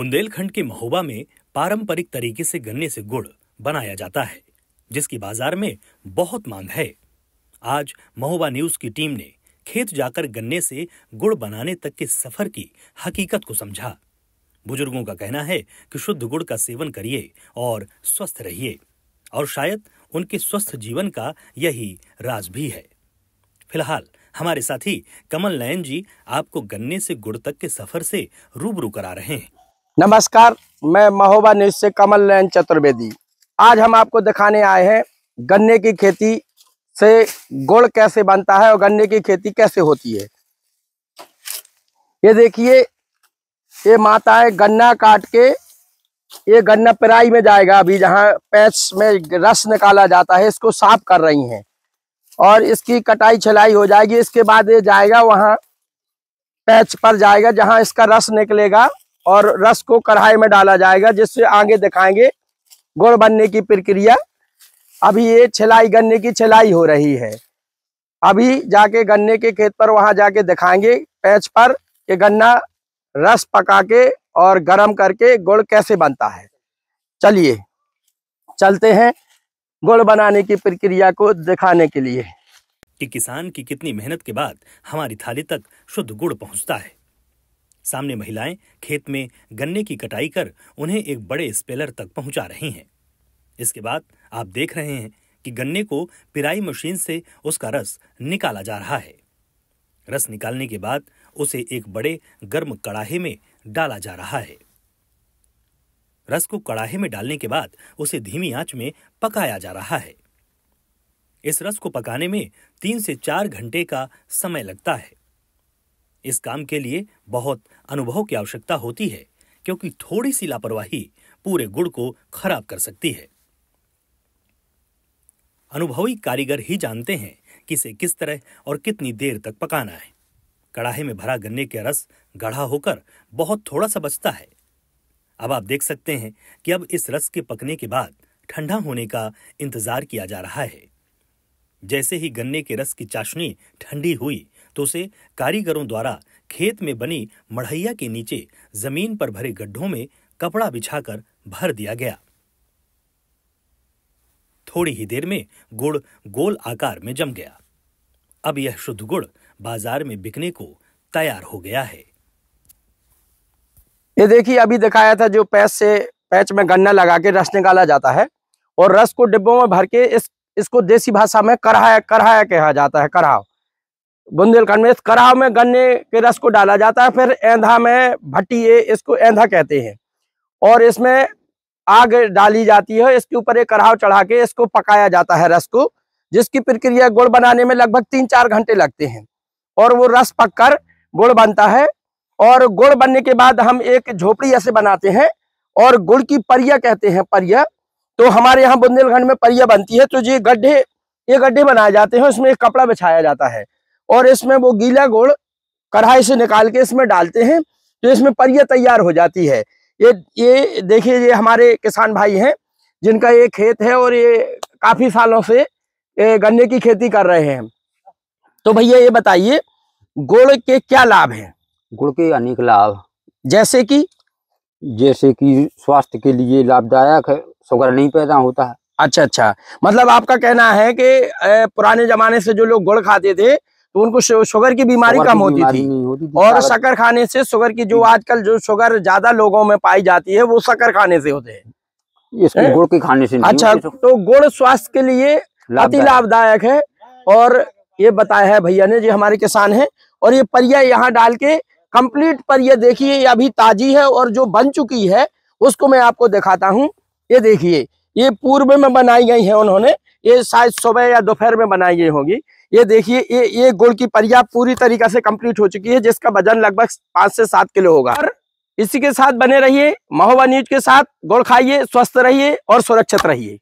बुंदेलखंड के महोबा में पारंपरिक तरीके से गन्ने से गुड़ बनाया जाता है जिसकी बाजार में बहुत मांग है आज महोबा न्यूज की टीम ने खेत जाकर गन्ने से गुड़ बनाने तक के सफर की हकीकत को समझा बुजुर्गों का कहना है कि शुद्ध गुड़ का सेवन करिए और स्वस्थ रहिए और शायद उनके स्वस्थ जीवन का यही राज भी है फिलहाल हमारे साथी कमल नयन जी आपको गन्ने से गुड़ तक के सफर से रूबरू करा रहे हैं नमस्कार मैं महोबा न्यूज से कमल नयन चतुर्वेदी आज हम आपको दिखाने आए हैं गन्ने की खेती से गुड़ कैसे बनता है और गन्ने की खेती कैसे होती है ये देखिए ये माता है गन्ना काट के ये गन्ना पिराई में जाएगा अभी जहाँ पैच में रस निकाला जाता है इसको साफ कर रही हैं और इसकी कटाई छलाई हो जाएगी इसके बाद ये जाएगा वहाँ पैच पर जाएगा जहाँ इसका रस निकलेगा और रस को कढ़ाई में डाला जाएगा जिससे आगे दिखाएंगे गुड़ बनने की प्रक्रिया अभी ये छिलाई गन्ने की छिलाई हो रही है अभी जाके गन्ने के खेत पर वहां जाके दिखाएंगे पैच पर कि गन्ना रस पका के और गरम करके गुड़ कैसे बनता है चलिए चलते हैं गुड़ बनाने की प्रक्रिया को दिखाने के लिए कि किसान की कितनी मेहनत के बाद हमारी थाली तक शुद्ध गुड़ पहुंचता है सामने महिलाएं खेत में गन्ने की कटाई कर उन्हें एक बड़े स्पेलर तक पहुंचा रही हैं इसके बाद आप देख रहे हैं कि गन्ने को पिराई मशीन से उसका रस निकाला जा रहा है रस निकालने के बाद उसे एक बड़े गर्म कड़ाहे में डाला जा रहा है रस को कड़ाहे में डालने के बाद उसे धीमी आंच में पकाया जा रहा है इस रस को पकाने में तीन से चार घंटे का समय लगता है इस काम के लिए बहुत अनुभव की आवश्यकता होती है क्योंकि थोड़ी सी लापरवाही पूरे गुड़ को खराब कर सकती है अनुभवी कारीगर ही जानते हैं कि इसे किस तरह और कितनी देर तक पकाना है कड़ाहे में भरा गन्ने का रस गढ़ा होकर बहुत थोड़ा सा बचता है अब आप देख सकते हैं कि अब इस रस के पकने के बाद ठंडा होने का इंतजार किया जा रहा है जैसे ही गन्ने के रस की चाशनी ठंडी हुई तो उसे कारीगरों द्वारा खेत में बनी मढ़ैया के नीचे जमीन पर भरे गड्ढों में कपड़ा बिछाकर भर दिया गया थोड़ी ही देर में गुड़ गोल आकार में जम गया अब यह शुद्ध गुड़ बाजार में बिकने को तैयार हो गया है ये देखिए अभी दिखाया था जो पैच से पैच में गन्ना लगा के रस निकाला जाता है और रस को डिब्बों में भर के इस इसको देसी भाषा में करहाया कढ़ाया कहा जाता है कढ़ाव बुंदेलखंड में इस कराव में गन्ने के रस को डाला जाता है फिर ऐंधा में भट्टी इसको ऐंधा कहते हैं और इसमें आग डाली जाती है इसके ऊपर एक कराव चढ़ा के इसको पकाया जाता है रस को जिसकी प्रक्रिया गुड़ बनाने में लगभग तीन चार घंटे लगते हैं और वो रस पककर गुड़ बनता है और गुड़ बनने के बाद हम एक झोपड़ी ऐसे बनाते हैं और गुड़ की परिया कहते हैं परिया तो हमारे यहाँ बुंदेलखंड में परिया बनती है तो ये गड्ढे ये गड्ढे बनाए जाते हैं उसमें एक कपड़ा बिछाया जाता है और इसमें वो गीला गुड़ कढ़ाई से निकाल के इसमें डालते हैं तो इसमें परिया तैयार हो जाती है ये ये देखिए ये हमारे किसान भाई हैं जिनका ये खेत है और ये काफ़ी सालों से गन्ने की खेती कर रहे हैं तो भैया ये बताइए गुड़ के क्या लाभ हैं गुड़ के अनेक लाभ जैसे कि जैसे कि स्वास्थ्य के लिए लाभदायक है शुगर नहीं पैदा होता अच्छा अच्छा मतलब आपका कहना है कि पुराने जमाने से जो लोग गुड़ खाते थे तो उनको शुगर की बीमारी कम होती थी और शकर खाने से शुगर की जो आजकल जो शुगर ज्यादा लोगों में पाई जाती है वो शकर खाने से होते हैं गुड़ के खाने से अच्छा तो गुड़ स्वास्थ्य के लिए अति लाभदायक है और ये बताया है भैया ने जो हमारे किसान हैं और ये परिया यहाँ डाल के कंप्लीट परिया देखिए ये अभी ताजी है और जो बन चुकी है उसको मैं आपको दिखाता हूँ ये देखिए ये पूर्व में बनाई गई है उन्होंने ये शायद सुबह या दोपहर में बनाई गई होगी ये देखिए ये ये गुड़ की परिया पूरी तरीका से कंप्लीट हो चुकी है जिसका वजन लगभग पांच से सात किलो होगा और इसी के साथ बने रहिए महोबा न्यूज के साथ गुड़ खाइए स्वस्थ रहिए और सुरक्षित रहिए